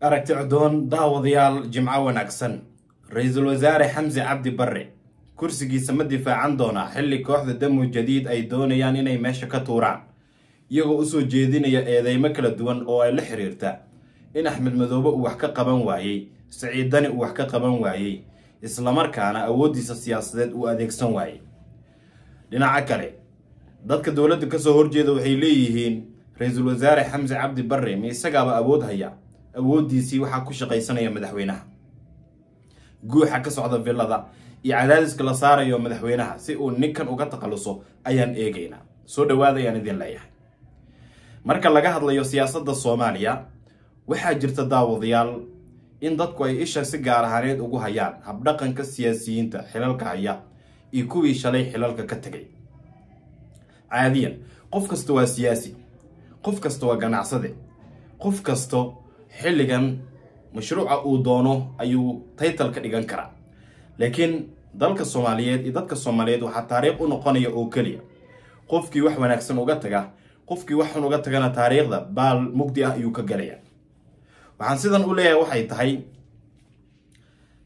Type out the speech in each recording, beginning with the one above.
aragti codoon daawadayaal jimco wanaagsan ra-iisul wasaare xamse cabdi barre kursigiisa ma difaacan doonaa xilli kooxda damu jadiid ay doonayaan inay meesha ka tuuraan iyagoo u soo jeedinaya eedeymo kala duwan oo ay la xiriirta in axmed madoobe uu wax ka qaban waayey siciiddani uu wax ka qaban waayey islamarkaana awooddiisa siyaasadeed uu adeegsan waayey dhinaca kale dadka dowladda ka soo horjeeda waxay leeyihiin ra-iisul wasaare xamse cabdi barre ma isagaaba awood haya awooddiisii waxaa ku shaqaysanaya madaxweynaha guuxa ka socda villada iyo cadaadiska la saarayo madaxweynaha si uu ninkan uga takhaluso ayaan eegaynaa soo dhowaad ayaan idin leeyahay marka laga hadlayo siyaasadda soomaaliya waxaa jirta daawadayaal in dadku ay isha si gaar ahaaneed ugu hayaan habdhaqanka siyaasiyiinta xilalka haya iyo kuwii shalay xilalka ka tegay caadiyan qof kasta waa siyaasi qof kasta waa ganacsade qof kasto xilligan mashruuca uu doono ayuu taytal ka dhigan karaa laakiin dalka soomaaliyeed iyo dadka soomaaliyeed waxaa taariikh u noqonaya oo keliya qofkii wax wanaagsan uga taga qofkii wax xun uga tagana taariikhda baal mugdi ah ayuu ka galaya waxaan sidan u leeyahay waxay tahay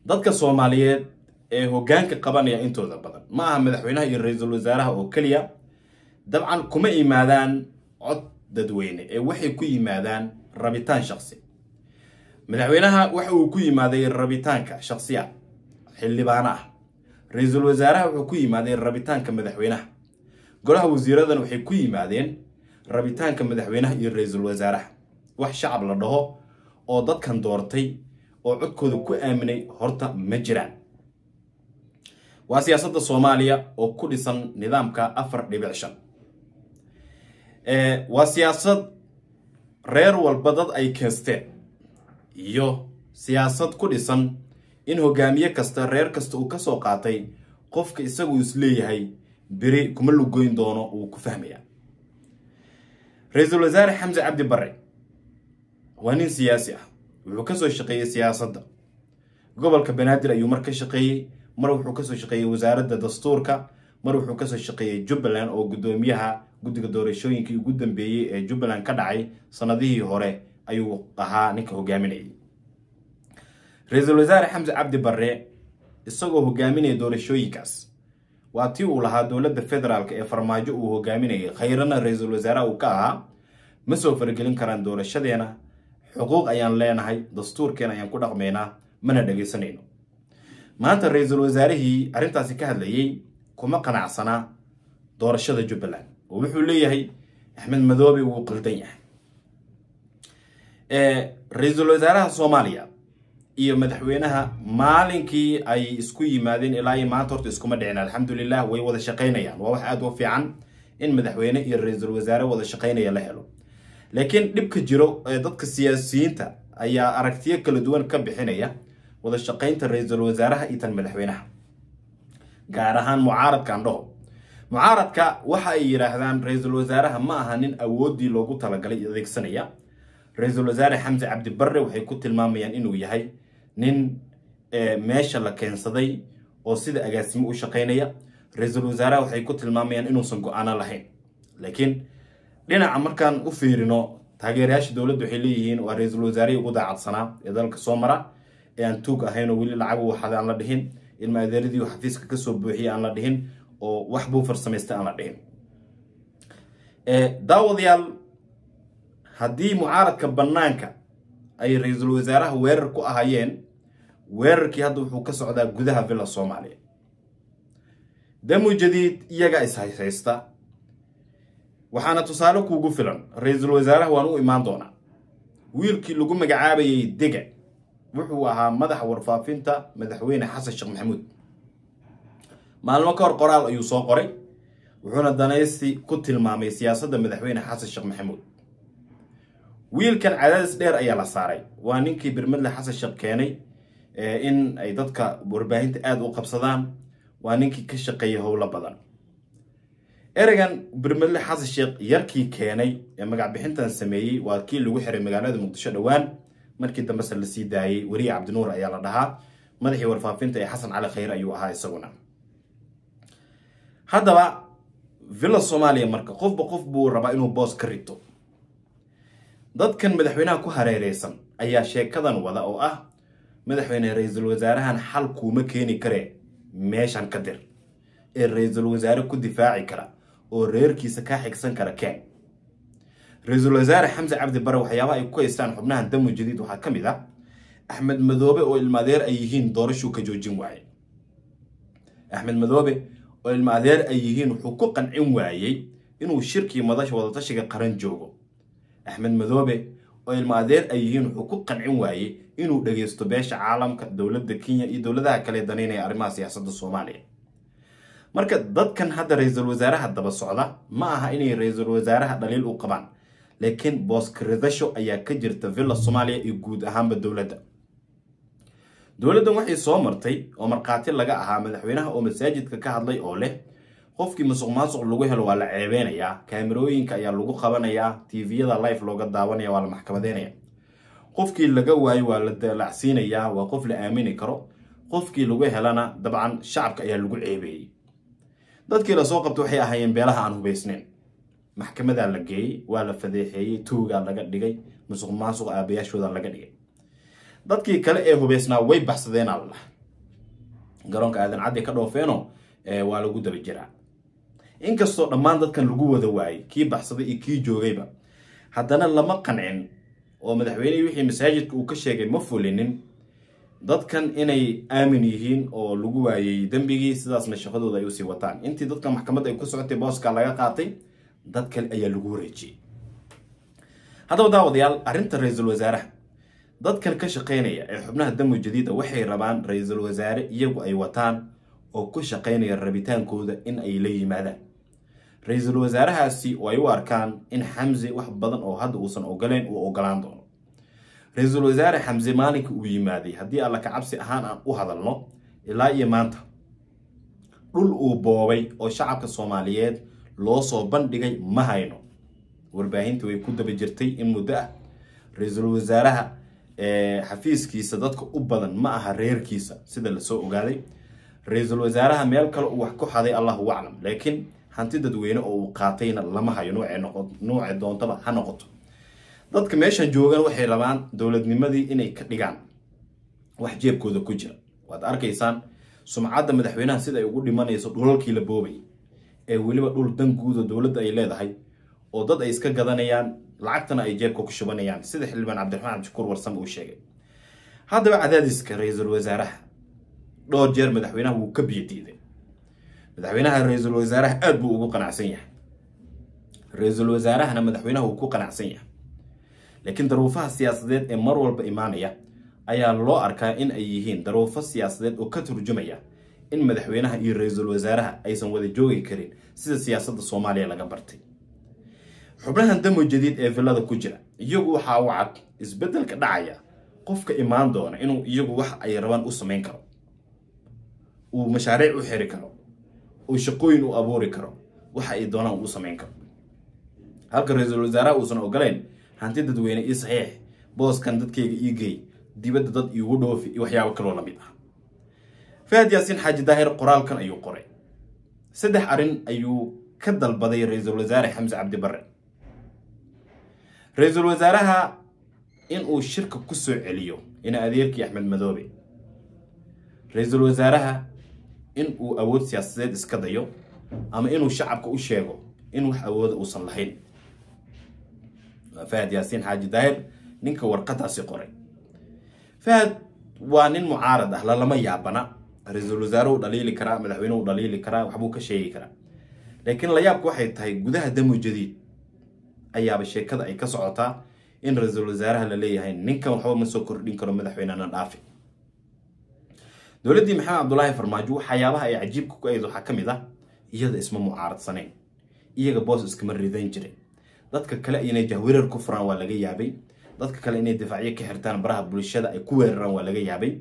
dadka soomaaliyeed ee hoggaanka qabanaya intooda badan ma aha madaxweynaha iyo ra-iisul wasaaraha oo keliya dabcan kuma imaadaan cod dadweyne ee waxay ku yimaadaan rabitaan shaqsi madaxweynaha waxa uu ku yimaaday rabitaanka shaksiya xildhibaano ah ra-iisul wasaaraha wuxuu ku yimaaday rabitaanka madaxweynaha golaha wasiiradan waxay ku yimaadeen rabitaanka madaxweynaha iyo ra-iisul wasaaraha wax shacab la dhaho oo dadkan doortay oo codkooda ku aaminay horta ma jiraan waa siyaasadda soomaaliya oo ku dhisan nidaamka afar dhibic shan waa siyaasad reer walba dad ay keensteen iyo siyaasad ku dhisan in hoggaamiye kasta reer kasta uu kasoo qaatay qofka isagu isleeyahay biri kuma lugoyn doono uu ku fahmaya ra-iisul wasaare xamse cabdi bare waa nin siyaasi ah wuxuu ka soo shaqeeyey siyaasadda gobolka banaadir ayuu mar ka shaqeeyey mar wuxuu kasoo shaqeeyey wasaaradda dastuurka mar wuxuu kasoo shaqeeyey jubbaland oo guddoomiyaha guddiga doorashooyinkii ugu dambeeyey ee jubbaland ka dhacay sannadihii hore ayuu ahaa ninka hogaaminayay ra-iisul wasaare xamse cabdi barre isagoo hogaaminaya doorashooyinkaas waa tii uu lahaa dowladda federaalk ee farmaajo uu hogaaminayay khayrana ra-iisul wasaaraha uu ka ahaa ma soo faragelin karaan doorashadeena xuquuq ayaan leenahay dastuurkeena ayaan ku dhaqmaynaa mana dhegaysanayno maanta ra-iisul wasaarihii arrintaasi ka hadlayay kuma qanacsanaa doorashada jubbaland oo wuxuu leeyahay axmed madoobe wuu qildan yahay ra-iisul wasaaraha soomaaliya iyo madaxweynaha maalinkii ay isku yimaadeen ilaa iyo maanta horta iskuma dhicin alxamdulilah way wada shaqaynayaan waa wax aad u fiican in madaxweyne iyo ra-iisul wasaare wada shaqaynaya la helo laakiin dhibka jiro ee dadka siyaasiyiinta ayaa aragtiyo kala duwan ka bixinaya wada shaqaynta ra-iisul wasaaraha iyo tan madaxweynaha gaar ahaan mucaaradka andhaho mucaaradka waxa ay yidhaahdaan ra-iisul wasaaraha ma aha nin awooddii loogu talagalay adeegsanaya ra-iisul wasaare xamse cabdibarre waxay ku tilmaamayaan inuu yahay nin e, meesha la keensaday oo sida agaasimo u shaqaynaya ra-iisul wasaaraha waxay ku tilmaamayaan inuusan go-aano lahayn laakiin dhinaca markaan u fiirino taageerayaasha dowladda waxay leeyihiin waa ra-iisul wasaarihii ugu daacadsanaa ee dalka soo mara ee aan tuug ahayn oo weli lacagu waxaad aan la dhihin ilma adeeradii xafiiska kasoo soo buuxiyay aan la dhihin oo wax buu farsamaysta aan la dhihin e, daawadayaal haddii mucaaradka bannaanka ay ra-iisul wasaaraha weerar ku ahaayeen weerarkii hadda wuxuu ka socdaa gudaha villa soomaaliya damu jadiid iyagaa ishayhaysta waxaana tusaale kuugu filan ra-iisul wasaaraha waan u imaan doonaa wiilkii lagu magacaabayay dega wuxuu ahaa madaxa warfaafinta madaxweyne xasan sheekh maxamuud maalmo ka hor qoraal ayuu soo qoray wuxuuna danaysi ku tilmaamay siyaasadda madaxweyne xasan sheekh maxamuud wiilkan cadaadis dheer ayaa la saaray waa ninkii birmadle xasan sheekh keenay eh, in ay dadka warbaahinta aada u qabsadaan waa ninkii ka shaqeeya howlo badan ereygan birmadle xasan sheekh yarkii keenay ee magacbixintan sameeyey waa kii lagu xiray magaalada muqdisho dhowaan markii dambese sii daayey weriye cabdinuur ayaa la dhahaa madaxii warfaafinta ee xasan cali khayr ayuu ahaa isaguna haddaba villa soomaaliya marka qofba qof buu rabaa inuu boos ka rito dadkan madaxweynaha ku hareereysan ayaa sheekadan wada oo ah madaxweyne ra-iisul wasaarahan xal kuuma keeni kare meeshan ka dir ee ra-iisul wasaare ku difaaci kara oo reerkiisa ka xigsan kara keen ra-iisul wasaare xamse cabdi bare waxyaabaha ay ku haystaan xubnahan damu jadiid waxaa ka mid ah axmed madoobe oo ilma adeer ay yihiin doorashuu ka joojin waaye axmed madoobe oo ilma adeer ay yihiin wuxuu ku qancin waayey inuu shirkii madasha wadatashiga qaran joogo axmed madoobe oo ilma adeer ay yihiin wuxuu ku qancin waayey inuu dhagaysto beesha caalamka dowladda kenya iyo dowladaha kale danaynaya arrimaha siyaasadda soomaaliya marka dadkan hadda ra-iisul wasaaraha daba socda ma aha inay ra-iisul wasaaraha dhaliil u qabaan laakiin booskaridasho ayaa ka jirta villa soomaaliya iyo guud ahaanba dowladda dowladdan waxay soo martay oo markhaati laga ahaa madaxweynaha oo masaajidka ka hadlay oo leh qofkii masuq maasuq lagu helo waa la ceebeynayaa kaamirooyinka ayaa lagu qabanayaa tviyada life looga daawanaya waa la maxkamadeynaya qofkii laga waayo waa la daalacsiinayaa waa qof la aamini karo qofkii lagu helana dabcan shacabka ayaa lagu ceebeeyey dadkii lasoo qabta waxay ahaayeen beelaha aan hubaysnayn maxkamadaa la geeyey waa la fadeexeeyey tuugaa laga dhigay musuq aabayaashooda laga dhigay dadkii kale ee hubaysnaa way baxsadeen alla garoonka aadan caddi ka dhoofeeno waa lagu daba jiraa inkastoo dhammaan dadkan lagu wada waayey kii baxsaday iyo kii joogayba haddana lama qancin oo madaxweynihii wixii masaajidka uu ka sheegay ma fulinin dadkan inay aamin yihiin oo lagu waayay dembigii sidaasna shaqadooda ay usii wataan intii dadka maxkamadda ay ku socotay booska laga qaatay dad kale ayaa lagu wareejiyey haddaba daawadayaal arrinta ra-iisul wasaaraha dadkan ka shaqaynaya ee xubnaha damu jadiida waxay rabaan ra-iisul wasaare iyagu ay wataan oo ku shaqaynaya rabitaankooda in ay la yimaadaan ra-iisul wasaarahaasi oo ay u arkaan in xamse wax badan oo hadda uusan ogoleyn uu ogolaan doono ra-iisul wasaare xamse maalinka uu yimaaday haddii alla kacabsi ahaan aan u hadalno ilaa iyo maanta dhul uu boobay oo shacabka soomaaliyeed loo soo bandhigay ma hayno warbaahinta way ku daba jirtay in muddo ah ra-iisul wasaaraha xafiiskiisa dadka u badan ma aha reerkiisa sida lasoo ogaaday ra-iisul wasaaraha meel kale uu wax ku xaday allahu waclam laakiin hanti dadweyne oo uu qaatayna lama hayo nonoocee doontaba ha noqoto dadka meeshan joogan waxay rabaan dowladnimadii inay ka dhigaan wax jeebkooda ku jira waad arkaysaan sumcadda madaxweynaha sida ay ugu dhimanayso dhulalkii la boobay ee weliba dhul danguuda dowladda ay leedahay oo dad ay iska gadanayaan lacagtana ay jeebka ku shubanayaan sida xildhibaan cabdiraxmaan cabdishakuur warsame uu sheegay haddaba cadaadiska ra-iisul wasaaraha dhowr jeer madaxweynaha wuu ka biyo diiday madaxweynaha ra-iisul wasaaraha aada buu ugu qanacsan yahay ra-iisul wasaarahana madaxweynaha uu ku qanacsan yahay laakiin daruufaha siyaasadeed ee mar walba imaanaya ayaa loo arkaa in ay yihiin daruufo siyaasadeed oo ka turjumaya in madaxweynaha iyo ra-iisul wasaaraha aysan wada joogi karin sida siyaasadda soomaaliya laga bartay xubnahan damo jadiid ee villada ku jira iyagu waxaa u cad isbeddelka dhacaya qofka imaan doona inuu iyagu wax ay rabaan u samayn karo uu mashaariic u xiri karo oo shaqooyin u abuuri karo waxa ay doonaan uu samayn karo halka ra-iisul wasaaraha uusan ogolayn hanti dadweyne ii saxiix booskan dadkayga ii geey dibadda dad iigu dhoofi iyo waxyaabo kaloo la mid ah fahad yaasiin xaaji daahir qoraalkan ayuu qoray saddex arrin ayuu ka dalbaday ra-iisul wasaare xamse cabdibarre barre ra-iisul wasaaraha inuu shirka ku soo celiyo ina adeerkii axmed madoobe ra-iisul wasaaraha in uu awood siyaasadeed iska dayo ama inuu shacabka u sheego in wax awooda uusan lahayn fahad yaasiin xaaji daahir ninka warqadaasi qoray fahad waa nin mucaarad ah lalama yaabana ra-iisul wasaare u dhaliili karaa madaxweyne u dhaliili karaa waxbuu ka sheegi karaa laakiin la yaabka waxay tahay gudaha damu jadiid ayaaba sheekada ay ka socotaa in ra-iisul wasaaraha la leeyahay ninkan waxba ma soo kordhin karo madaxweynena dhaafi dowladdii maxamed cabdulaahi farmaajo waxyaabaha ay cajiibka ku ayd waxaa ka mid ah iyada isma mucaaradsaneyn iyaga boos iskama ridan jireen dadka kale inay jahwareer ku furaan waa laga yaabay dadka kale inay difaacyo ka xirtaan baraha bulshada ay ku weeraraan waa laga yaabay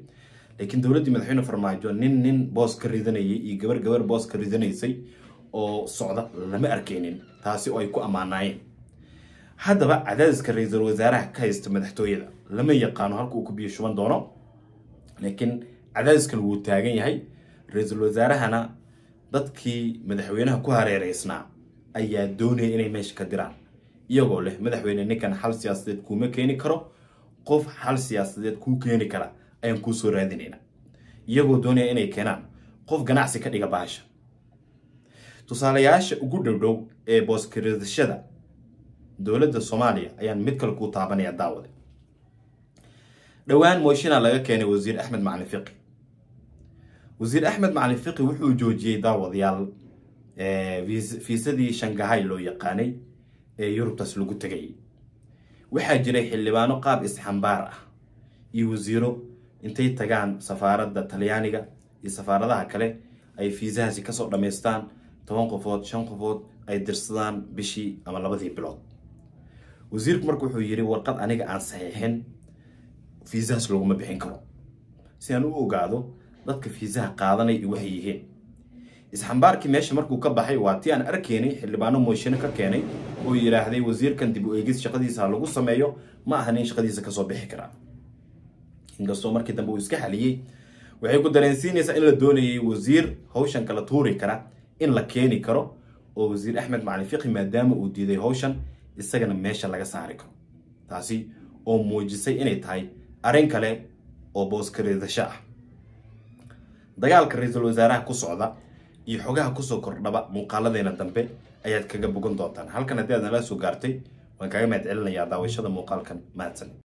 laakiin dowladdii madaxweyne farmaajo nin nin boos ka ridanayay iyo gabar gabar boos ka ridanaysay oo socda lama arkaynin taasi oo ay ku ammaanaayeen haddaba cadaadiska ra-iisul wasaaraha ka haysta madaxtooyada lama yaqaano halka uu ku biyo shuban doono laakiin cadaadiskana wuu taagan yahay ra-iisul wasaarahana dadkii madaxweynaha ku hareereysnaa ayaa doonaya inay meesha ka diraan iyagoo leh madaxweyne ninkan xal siyaasadeed kuuma keeni karo qof xal siyaasadeed kuu keeni kara ayaan kuu soo raadinayna iyagoo doonaya inay keenaan qof ganacsi ka dhiga baasha tusaalayaasha ugu dhowdhow ee booskiriidashada dowladda soomaaliya ayaan mid kale kuu taabanaya daawada dhowaan mooshina laga keenay wasiir axmed macalin fiqi wasiir axmed macalin fiqi wuxuu joojiyey daawadayaal eh, fiisadii shangahay loo yaqaanay ee yurubtaas lagu tegay waxaa jiray xildhibaano qaab isxambaar ah iyo wasiiro intay tagaan safaaradda talyaaniga iyo safaaradaha kale ay fiisahaasi kasoo dhammaystaan toban qofood shan qofood ay dirsadaan bishii ama labadii bilood wasiirku marka wuxuu yidhi warqad aniga aan saxiixin fiisahaas laguma bixin karo si aan u ogaado dadka fiisaha qaadanay iyo waxay yihiin isxambaarkii meesha markuu ka baxay waa tii aan arkaynay xildhibaano moyshino ka keenay oo yidhaahday wasiirkan dib u eegis shaqadiisa ha lagu sameeyo ma aha nin shaqadiisa kasoo bixi karaa inkastoo markii dambe uu iska xaliyey waxay ku dareensiinaysaa in la doonayay wasiir hawshan kala tuuri kara in la keeni karo oo wasiir axmed macalin fiqi maadaama uu diiday howshan isagana meesha laga saari karo taasi oo muujisay inay tahay arrin kale oo boos ah dagaalka ra-iisul wasaaraha ku socda iyo xogaha kusoo kordhaba muuqaaladeena dambe ayaad kaga bogan doontaan halkan haddii aad nala soo gaartay waan kaga mahad celinayaa daawashada muuqaalkan mahadsan